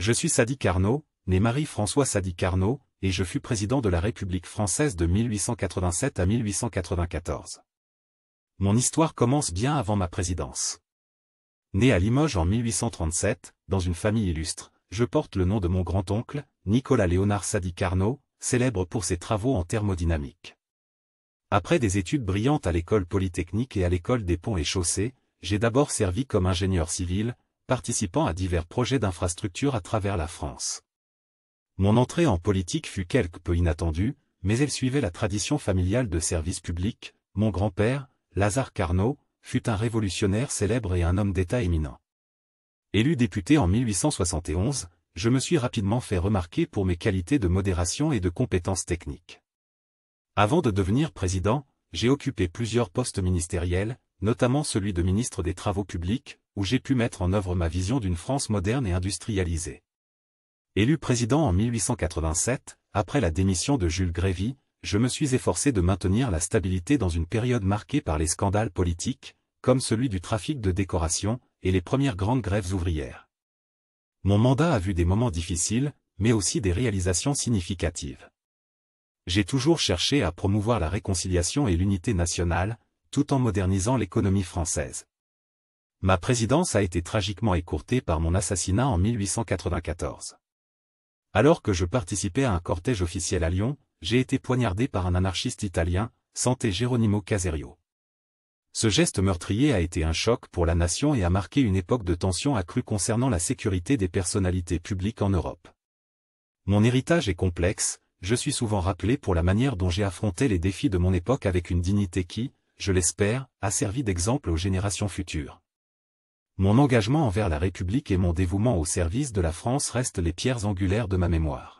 Je suis Sadi Carnot, né Marie-François Sadi Carnot, et je fus président de la République française de 1887 à 1894. Mon histoire commence bien avant ma présidence. Né à Limoges en 1837, dans une famille illustre, je porte le nom de mon grand-oncle, Nicolas Léonard Sadi Carnot, célèbre pour ses travaux en thermodynamique. Après des études brillantes à l'école polytechnique et à l'école des ponts et chaussées, j'ai d'abord servi comme ingénieur civil, participant à divers projets d'infrastructures à travers la France. Mon entrée en politique fut quelque peu inattendue, mais elle suivait la tradition familiale de service public. Mon grand-père, Lazare Carnot, fut un révolutionnaire célèbre et un homme d'État éminent. Élu député en 1871, je me suis rapidement fait remarquer pour mes qualités de modération et de compétences techniques. Avant de devenir président, j'ai occupé plusieurs postes ministériels, notamment celui de ministre des Travaux publics, où j'ai pu mettre en œuvre ma vision d'une France moderne et industrialisée. Élu président en 1887, après la démission de Jules Grévy, je me suis efforcé de maintenir la stabilité dans une période marquée par les scandales politiques, comme celui du trafic de décoration, et les premières grandes grèves ouvrières. Mon mandat a vu des moments difficiles, mais aussi des réalisations significatives. J'ai toujours cherché à promouvoir la réconciliation et l'unité nationale, tout en modernisant l'économie française. Ma présidence a été tragiquement écourtée par mon assassinat en 1894. Alors que je participais à un cortège officiel à Lyon, j'ai été poignardé par un anarchiste italien, Santé Geronimo Caserio. Ce geste meurtrier a été un choc pour la nation et a marqué une époque de tension accrue concernant la sécurité des personnalités publiques en Europe. Mon héritage est complexe, je suis souvent rappelé pour la manière dont j'ai affronté les défis de mon époque avec une dignité qui, je l'espère, a servi d'exemple aux générations futures. Mon engagement envers la République et mon dévouement au service de la France restent les pierres angulaires de ma mémoire.